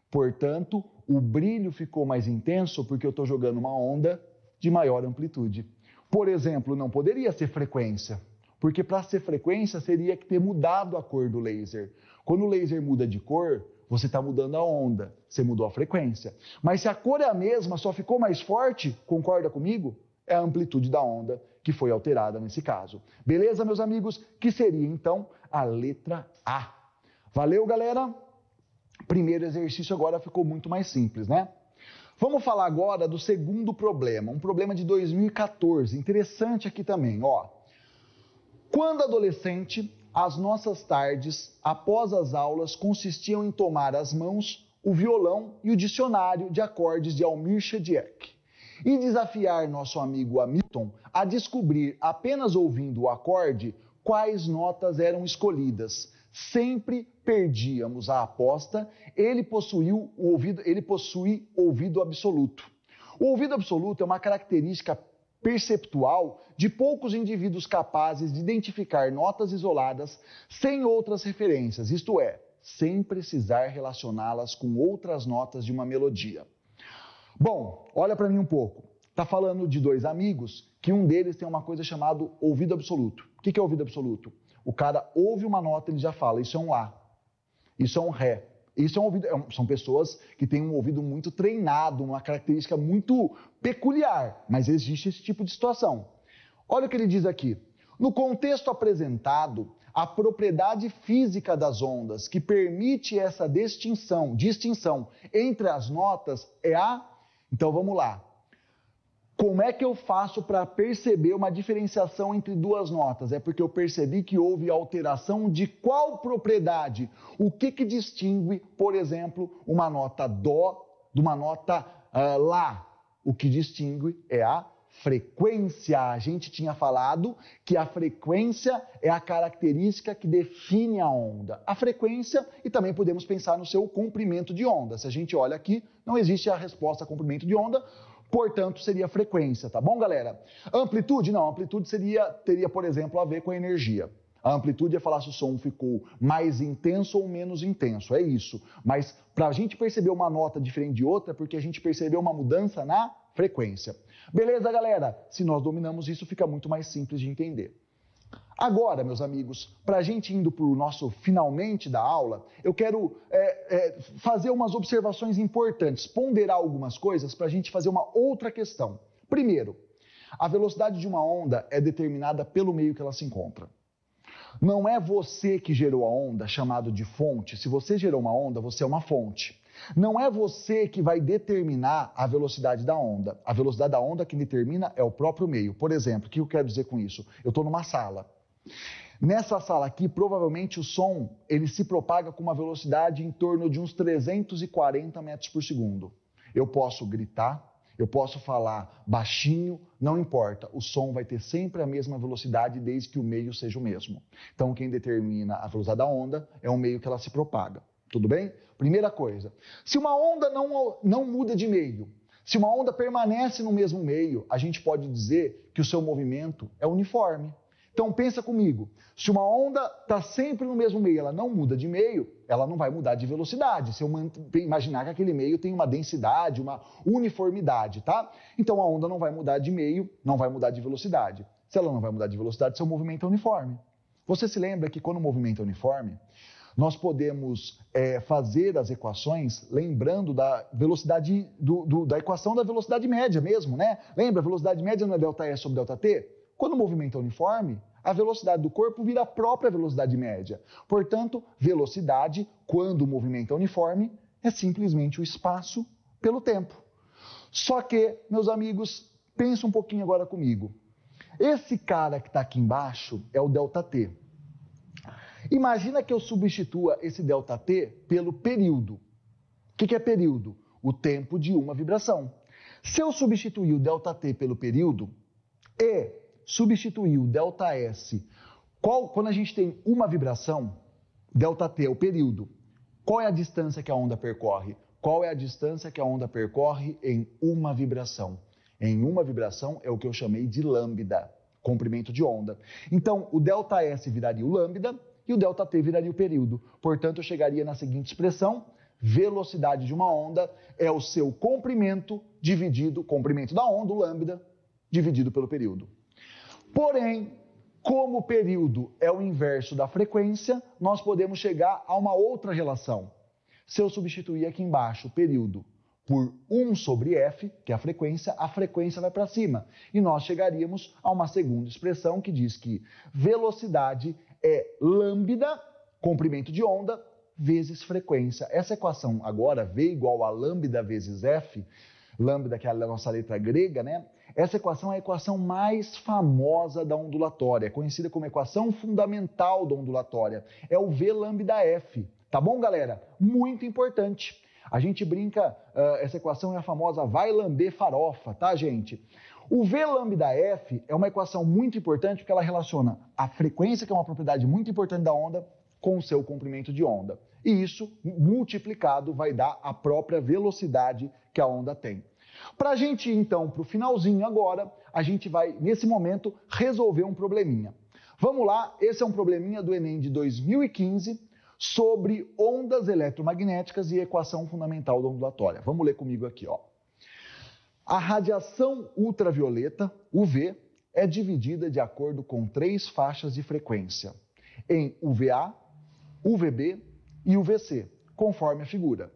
[SPEAKER 2] Portanto, o brilho ficou mais intenso porque eu estou jogando uma onda de maior amplitude. Por exemplo, não poderia ser frequência, porque para ser frequência seria que ter mudado a cor do laser. Quando o laser muda de cor, você está mudando a onda, você mudou a frequência. Mas se a cor é a mesma, só ficou mais forte, concorda comigo? É a amplitude da onda que foi alterada nesse caso. Beleza, meus amigos? Que seria então a letra A. Valeu, galera? Primeiro exercício agora ficou muito mais simples, né? Vamos falar agora do segundo problema, um problema de 2014, interessante aqui também, ó. Quando adolescente, as nossas tardes após as aulas consistiam em tomar as mãos o violão e o dicionário de acordes de Almir Shediek e desafiar nosso amigo Hamilton a descobrir, apenas ouvindo o acorde, quais notas eram escolhidas. Sempre perdíamos a aposta, ele possuiu o ouvido, ele possui ouvido absoluto. O ouvido absoluto é uma característica perceptual de poucos indivíduos capazes de identificar notas isoladas sem outras referências, isto é, sem precisar relacioná-las com outras notas de uma melodia. Bom, olha para mim um pouco. Tá falando de dois amigos que um deles tem uma coisa chamada ouvido absoluto. O que é ouvido absoluto? O cara ouve uma nota e ele já fala, isso é um Lá, isso é um Ré. Isso é um ouvido, é são pessoas que têm um ouvido muito treinado, uma característica muito peculiar, mas existe esse tipo de situação. Olha o que ele diz aqui. No contexto apresentado, a propriedade física das ondas que permite essa distinção, distinção entre as notas é a então vamos lá. Como é que eu faço para perceber uma diferenciação entre duas notas? É porque eu percebi que houve alteração de qual propriedade? O que, que distingue, por exemplo, uma nota Dó de uma nota uh, Lá? O que distingue é a frequência. A gente tinha falado que a frequência é a característica que define a onda. A frequência, e também podemos pensar no seu comprimento de onda. Se a gente olha aqui, não existe a resposta a comprimento de onda, portanto, seria frequência, tá bom, galera? Amplitude? Não, amplitude seria, teria, por exemplo, a ver com a energia. A amplitude é falar se o som ficou mais intenso ou menos intenso, é isso. Mas para a gente perceber uma nota diferente de outra, é porque a gente percebeu uma mudança na frequência. Beleza, galera? Se nós dominamos isso, fica muito mais simples de entender. Agora, meus amigos, para a gente indo para o nosso finalmente da aula, eu quero é, é, fazer umas observações importantes, ponderar algumas coisas para a gente fazer uma outra questão. Primeiro, a velocidade de uma onda é determinada pelo meio que ela se encontra. Não é você que gerou a onda, chamado de fonte. Se você gerou uma onda, você é uma fonte. Não é você que vai determinar a velocidade da onda. A velocidade da onda que determina é o próprio meio. Por exemplo, o que eu quero dizer com isso? Eu estou numa sala. Nessa sala aqui, provavelmente o som ele se propaga com uma velocidade em torno de uns 340 metros por segundo. Eu posso gritar, eu posso falar baixinho, não importa. O som vai ter sempre a mesma velocidade desde que o meio seja o mesmo. Então, quem determina a velocidade da onda é o meio que ela se propaga. Tudo bem? Primeira coisa. Se uma onda não, não muda de meio, se uma onda permanece no mesmo meio, a gente pode dizer que o seu movimento é uniforme. Então pensa comigo, se uma onda está sempre no mesmo meio, ela não muda de meio, ela não vai mudar de velocidade. Se eu imaginar que aquele meio tem uma densidade, uma uniformidade, tá? Então a onda não vai mudar de meio, não vai mudar de velocidade. Se ela não vai mudar de velocidade, seu movimento é uniforme. Você se lembra que quando o movimento é uniforme, nós podemos é, fazer as equações lembrando da velocidade do, do, da equação da velocidade média mesmo, né? Lembra, a velocidade média não é delta E sobre delta t? Quando o movimento é uniforme, a velocidade do corpo vira a própria velocidade média. Portanto, velocidade, quando o movimento é uniforme, é simplesmente o espaço pelo tempo. Só que, meus amigos, pensa um pouquinho agora comigo. Esse cara que está aqui embaixo é o delta t. Imagina que eu substitua esse ΔT pelo período. O que, que é período? O tempo de uma vibração. Se eu substituir o ΔT pelo período e substituir o ΔS, qual, quando a gente tem uma vibração, ΔT é o período, qual é a distância que a onda percorre? Qual é a distância que a onda percorre em uma vibração? Em uma vibração é o que eu chamei de lambda, comprimento de onda. Então, o ΔS viraria o lambda, e o ΔT viraria o período. Portanto, eu chegaria na seguinte expressão: velocidade de uma onda é o seu comprimento dividido, comprimento da onda, o lambda, dividido pelo período. Porém, como o período é o inverso da frequência, nós podemos chegar a uma outra relação. Se eu substituir aqui embaixo o período por 1 sobre f, que é a frequência, a frequência vai para cima. E nós chegaríamos a uma segunda expressão que diz que velocidade é lambda, comprimento de onda, vezes frequência. Essa equação agora, V igual a lambda vezes F, lambda que é a nossa letra grega, né? Essa equação é a equação mais famosa da ondulatória, conhecida como equação fundamental da ondulatória. É o V lambda F. Tá bom, galera? Muito importante. A gente brinca, uh, essa equação é a famosa vai lamber farofa, tá, gente? O V lambda F é uma equação muito importante porque ela relaciona a frequência, que é uma propriedade muito importante da onda, com o seu comprimento de onda. E isso multiplicado vai dar a própria velocidade que a onda tem. Para a gente ir, então para o finalzinho agora, a gente vai nesse momento resolver um probleminha. Vamos lá, esse é um probleminha do Enem de 2015 sobre ondas eletromagnéticas e equação fundamental da ondulatória. Vamos ler comigo aqui, ó. A radiação ultravioleta, UV, é dividida de acordo com três faixas de frequência, em UVA, UVB e UVC, conforme a figura.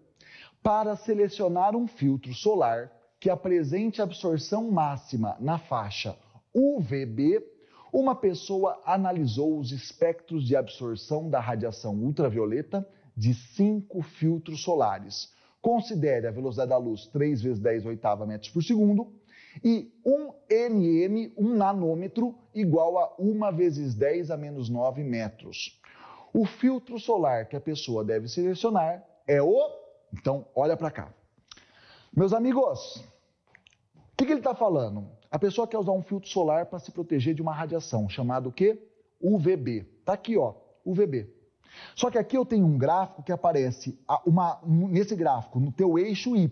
[SPEAKER 2] Para selecionar um filtro solar que apresente absorção máxima na faixa UVB, uma pessoa analisou os espectros de absorção da radiação ultravioleta de cinco filtros solares, Considere a velocidade da luz 3 vezes 10 oitava metros por segundo e 1 nm, 1 nanômetro, igual a 1 vezes 10 a menos 9 metros. O filtro solar que a pessoa deve selecionar é o. Então, olha para cá. Meus amigos, o que, que, ele está falando? A pessoa quer usar um filtro solar para se proteger de uma radiação, chamado o quê? UVB. Está aqui, ó, UVB. Só que aqui eu tenho um gráfico que aparece uma, nesse gráfico, no teu eixo Y,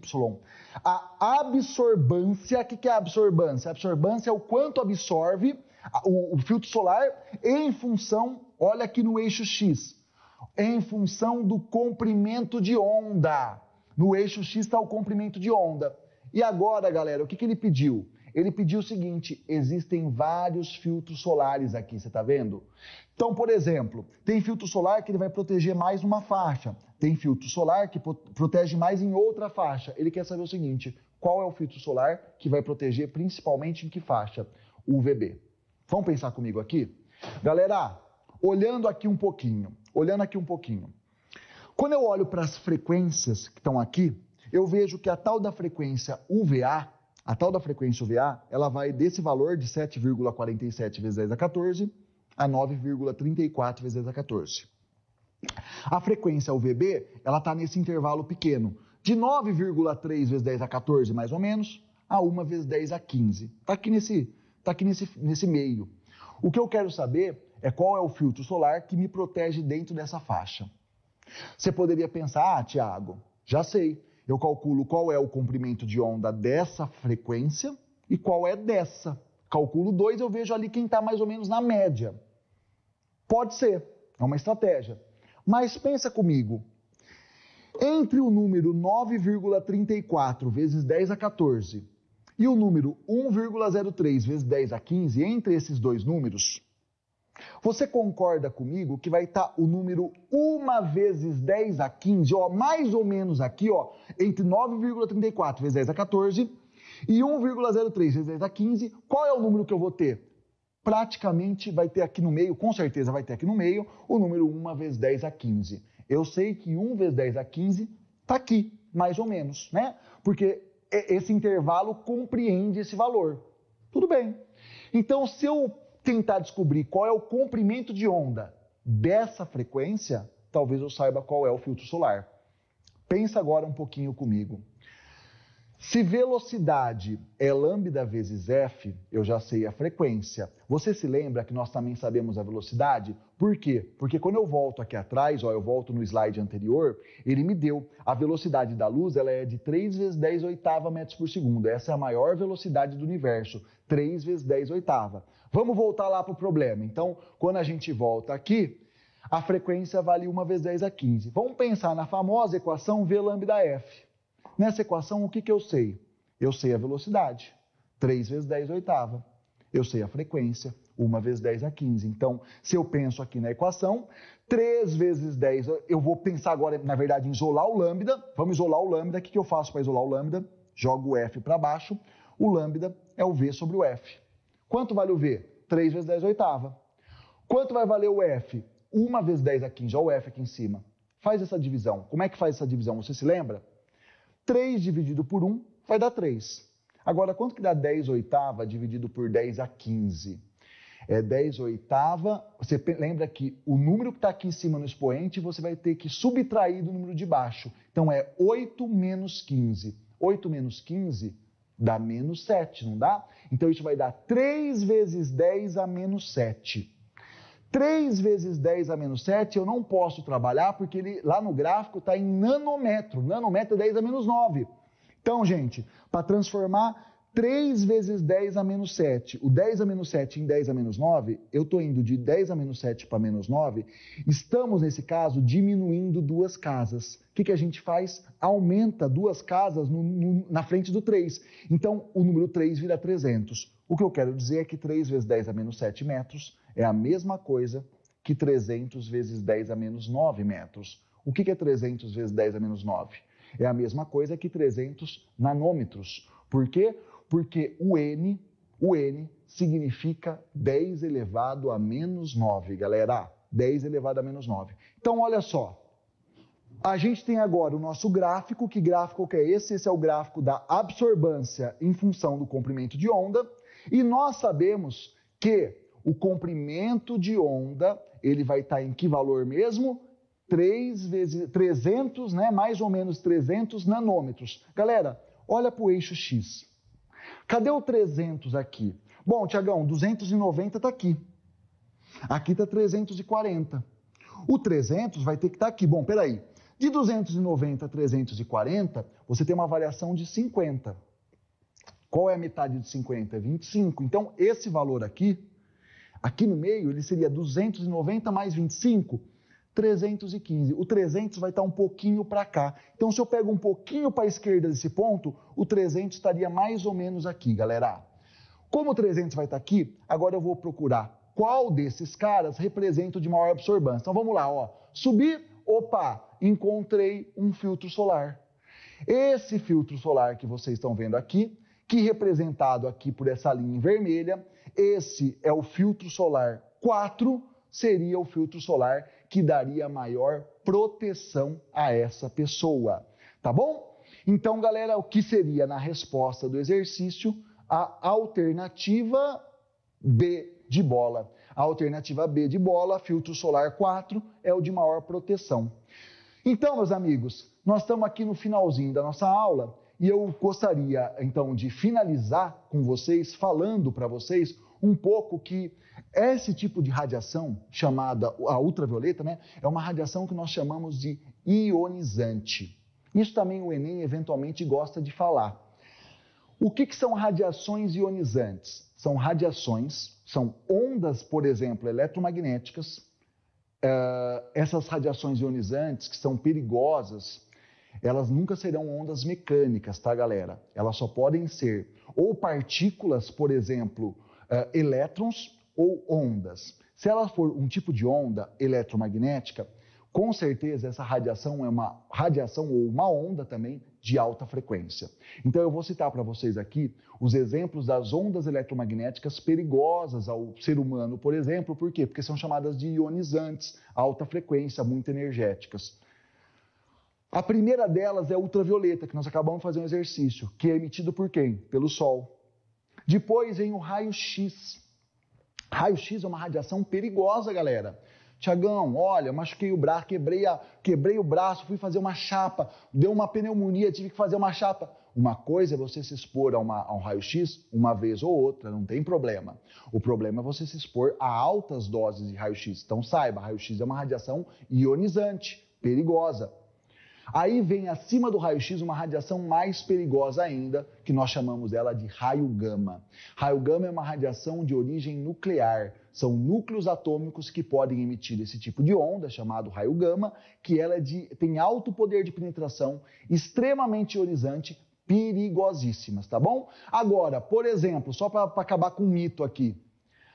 [SPEAKER 2] a absorbância. O que, que é a absorbância? A absorbância é o quanto absorve o, o filtro solar em função, olha aqui no eixo X, em função do comprimento de onda. No eixo X está o comprimento de onda. E agora, galera, o que, que ele pediu? Ele pediu o seguinte: existem vários filtros solares aqui, você está vendo? Então, por exemplo, tem filtro solar que ele vai proteger mais uma faixa, tem filtro solar que protege mais em outra faixa. Ele quer saber o seguinte: qual é o filtro solar que vai proteger principalmente em que faixa? UVB. Vamos pensar comigo aqui? Galera, olhando aqui um pouquinho, olhando aqui um pouquinho. Quando eu olho para as frequências que estão aqui, eu vejo que a tal da frequência UVA a tal da frequência UVA, ela vai desse valor de 7,47 vezes 10 a 14 a 9,34 vezes 10 a 14. A frequência UVB, ela está nesse intervalo pequeno, de 9,3 vezes 10 a 14, mais ou menos, a 1 vezes 10 a 15. Está aqui, nesse, tá aqui nesse, nesse meio. O que eu quero saber é qual é o filtro solar que me protege dentro dessa faixa. Você poderia pensar, ah, Tiago, já sei. Eu calculo qual é o comprimento de onda dessa frequência e qual é dessa. Calculo dois, eu vejo ali quem está mais ou menos na média. Pode ser, é uma estratégia. Mas pensa comigo. Entre o número 9,34 vezes 10 a 14 e o número 1,03 vezes 10 a 15, entre esses dois números, você concorda comigo que vai estar tá o número 1 vezes 10 a 15, ó, mais ou menos aqui, ó, entre 9,34 vezes 10 a 14 e 1,03 vezes 10 a 15. Qual é o número que eu vou ter? Praticamente vai ter aqui no meio, com certeza vai ter aqui no meio, o número 1 vezes 10 a 15. Eu sei que 1 vezes 10 a 15 está aqui, mais ou menos, né? Porque esse intervalo compreende esse valor. Tudo bem. Então, se eu tentar descobrir qual é o comprimento de onda dessa frequência, talvez eu saiba qual é o filtro solar. Pensa agora um pouquinho comigo. Se velocidade é lambda vezes f, eu já sei a frequência. Você se lembra que nós também sabemos a velocidade? Por quê? Porque quando eu volto aqui atrás, ó, eu volto no slide anterior, ele me deu a velocidade da luz, ela é de 3 vezes 10 oitava metros por segundo. Essa é a maior velocidade do universo, 3 vezes 10 oitava. Vamos voltar lá para o problema. Então, quando a gente volta aqui, a frequência vale 1 vezes 10 a 15. Vamos pensar na famosa equação V Nessa equação, o que, que eu sei? Eu sei a velocidade, 3 vezes 10 oitava. Eu sei a frequência, 1 vezes 10 a 15. Então, se eu penso aqui na equação, 3 vezes 10, eu vou pensar agora, na verdade, em isolar o lambda. Vamos isolar o lambda. O que, que eu faço para isolar o lambda? Jogo o f para baixo. O lambda é o v sobre o f. Quanto vale o v? 3 vezes 10 oitava. Quanto vai valer o f? 1 vezes 10 a 15, olha o f aqui em cima. Faz essa divisão. Como é que faz essa divisão? Você se lembra? 3 dividido por 1 vai dar 3. Agora, quanto que dá 10 oitava dividido por 10 a 15? É 10 oitava, você lembra que o número que está aqui em cima no expoente, você vai ter que subtrair do número de baixo. Então, é 8 menos 15. 8 menos 15 dá menos 7, não dá? Então, isso vai dar 3 vezes 10 a menos 7. 3 vezes 10 a menos 7 eu não posso trabalhar porque ele lá no gráfico está em nanômetro. Nanômetro é 10 a menos 9. Então, gente, para transformar 3 vezes 10 a menos 7, o 10 a menos 7 em 10 a menos 9, eu estou indo de 10 a menos 7 para menos 9, estamos, nesse caso, diminuindo duas casas. O que, que a gente faz? Aumenta duas casas no, no, na frente do 3. Então, o número 3 vira 300. O que eu quero dizer é que 3 vezes 10 a menos 7 metros é a mesma coisa que 300 vezes 10 a menos 9 metros. O que é 300 vezes 10 a menos 9? É a mesma coisa que 300 nanômetros. Por quê? Porque o N, o N significa 10 elevado a menos 9, galera. 10 elevado a menos 9. Então, olha só. A gente tem agora o nosso gráfico. Que gráfico que é esse? Esse é o gráfico da absorbância em função do comprimento de onda. E nós sabemos que o comprimento de onda, ele vai estar tá em que valor mesmo? 3 vezes 300, né? Mais ou menos 300 nanômetros. Galera, olha para o eixo X. Cadê o 300 aqui? Bom, Tiagão, 290 está aqui. Aqui está 340. O 300 vai ter que estar tá aqui. Bom, peraí. De 290 a 340, você tem uma variação de 50. Qual é a metade de 50? É 25. Então, esse valor aqui Aqui no meio, ele seria 290 mais 25, 315. O 300 vai estar um pouquinho para cá. Então, se eu pego um pouquinho para a esquerda desse ponto, o 300 estaria mais ou menos aqui, galera. Como o 300 vai estar aqui, agora eu vou procurar qual desses caras representa o de maior absorbância. Então, vamos lá, ó. Subir, opa, encontrei um filtro solar. Esse filtro solar que vocês estão vendo aqui, que representado aqui por essa linha vermelha, esse é o filtro solar 4, seria o filtro solar que daria maior proteção a essa pessoa. Tá bom? Então, galera, o que seria na resposta do exercício a alternativa B de bola? A alternativa B de bola, filtro solar 4, é o de maior proteção. Então, meus amigos, nós estamos aqui no finalzinho da nossa aula e eu gostaria então de finalizar com vocês falando para vocês um pouco que esse tipo de radiação chamada a ultravioleta, né, é uma radiação que nós chamamos de ionizante. Isso também o Enem eventualmente gosta de falar. O que, que, são radiações ionizantes? São radiações, são ondas, por exemplo, eletromagnéticas. Eh, essas radiações ionizantes que são perigosas, elas nunca serão ondas mecânicas, tá, galera? Elas só podem ser ou partículas, por exemplo, uh, elétrons ou ondas. Se ela for um tipo de onda eletromagnética, com certeza essa radiação é uma radiação ou uma onda também de alta frequência. Então eu vou citar para vocês aqui os exemplos das ondas eletromagnéticas perigosas ao ser humano, por exemplo, por quê? Porque são chamadas de ionizantes, alta frequência, muito energéticas. A primeira delas é a ultravioleta, que nós acabamos de fazer um exercício, que é emitido por quem? Pelo Sol. Depois vem o raio-x. Raio-x é uma radiação perigosa, galera. Tiagão, olha, machuquei o braço, quebrei, a, quebrei o braço, fui fazer uma chapa, deu uma pneumonia, tive que fazer uma chapa. Uma coisa é você se expor a, uma, a um raio-x uma vez ou outra, não tem problema. O problema é você se expor a altas doses de raio-x. Então saiba, raio-x é uma radiação ionizante, perigosa. Aí vem acima do raio-x uma radiação mais perigosa ainda, que nós chamamos dela de raio gama. Raio gama é uma radiação de origem nuclear. São núcleos atômicos que podem emitir esse tipo de onda, chamado raio gama, que ela é de, tem alto poder de penetração, extremamente ionizante, perigosíssimas, tá bom? Agora, por exemplo, só para acabar com o mito aqui,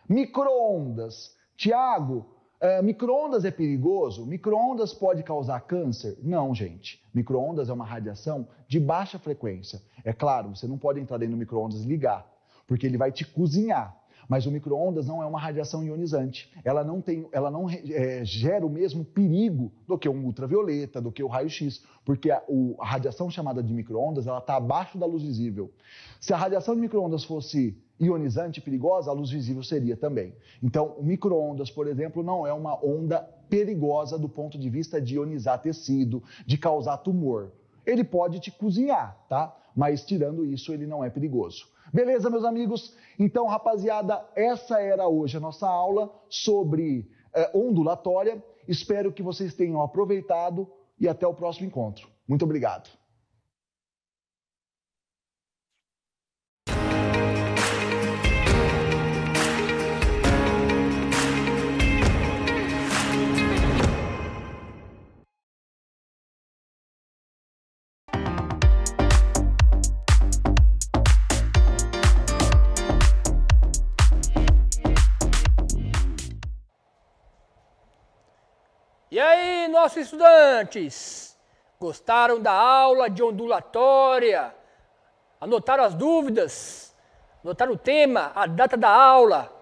[SPEAKER 2] microondas. Tiago, Uh, microondas é perigoso? Microondas pode causar câncer? Não, gente. Microondas é uma radiação de baixa frequência. É claro, você não pode entrar dentro do microondas e ligar, porque ele vai te cozinhar. Mas o microondas não é uma radiação ionizante. Ela não, tem, ela não é, gera o mesmo perigo do que um ultravioleta, do que o raio-x, porque a, o, a radiação chamada de microondas ela está abaixo da luz visível. Se a radiação de microondas fosse ionizante perigosa, a luz visível seria também. Então, o micro-ondas, por exemplo, não é uma onda perigosa do ponto de vista de ionizar tecido, de causar tumor. Ele pode te cozinhar, tá? Mas tirando isso, ele não é perigoso. Beleza, meus amigos? Então, rapaziada, essa era hoje a nossa aula sobre eh, ondulatória. Espero que vocês tenham aproveitado e até o próximo encontro. Muito obrigado.
[SPEAKER 1] nossos estudantes? Gostaram da aula de ondulatória? Anotaram as dúvidas? Anotaram o tema, a data da aula?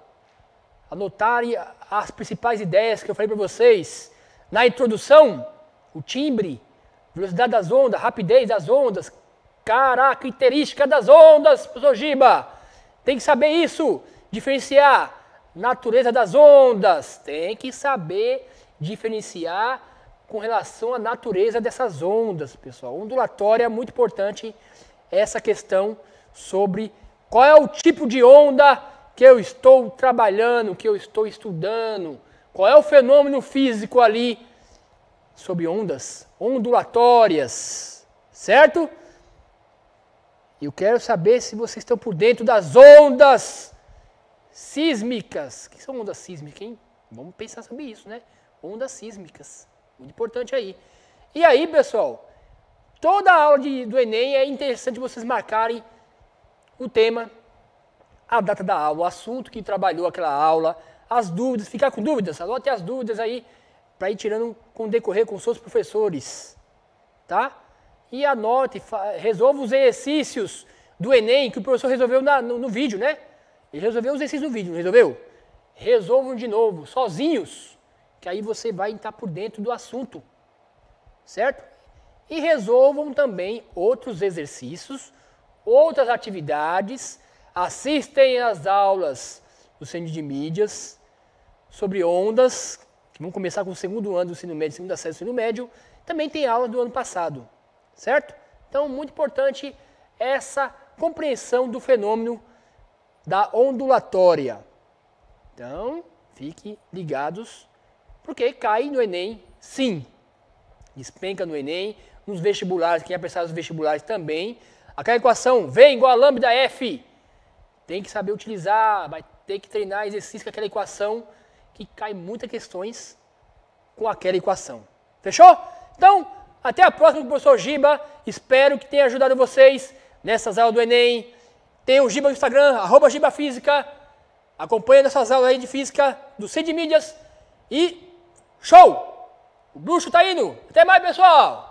[SPEAKER 1] Anotaram as principais ideias que eu falei para vocês? Na introdução, o timbre, velocidade das ondas, rapidez das ondas, característica das ondas, professor Giba. Tem que saber isso, diferenciar natureza das ondas. Tem que saber diferenciar com relação à natureza dessas ondas, pessoal. Ondulatória é muito importante essa questão sobre qual é o tipo de onda que eu estou trabalhando, que eu estou estudando, qual é o fenômeno físico ali sobre ondas ondulatórias, certo? Eu quero saber se vocês estão por dentro das ondas sísmicas. O que são ondas sísmicas, hein? Vamos pensar sobre isso, né? Ondas sísmicas. Muito importante é aí. E aí, pessoal, toda a aula de, do Enem é interessante vocês marcarem o tema, a data da aula, o assunto que trabalhou aquela aula, as dúvidas, ficar com dúvidas, anote as dúvidas aí para ir tirando com o decorrer com seus professores, tá? E anote, resolva os exercícios do Enem que o professor resolveu na, no, no vídeo, né? Ele resolveu os exercícios do vídeo, não resolveu? Resolvam de novo, sozinhos que aí você vai estar por dentro do assunto, certo? E resolvam também outros exercícios, outras atividades, assistem às aulas do Centro de Mídias sobre ondas, que vão começar com o segundo ano do ensino médio, segundo acesso do ensino médio, também tem aula do ano passado, certo? Então, muito importante essa compreensão do fenômeno da ondulatória. Então, fiquem ligados porque cai no Enem, sim. Despenca no Enem, nos vestibulares, quem é apressar nos vestibulares também. Aquela equação V igual a lambda F. Tem que saber utilizar, vai ter que treinar exercício com aquela equação que cai muitas questões com aquela equação. Fechou? Então, até a próxima professor Giba. Espero que tenha ajudado vocês nessas aulas do Enem. Tem o Giba no Instagram, arroba Giba Física. Acompanhe nossas aulas aí de física do Cid Mídias. E Show! O bruxo tá indo. Até mais, pessoal!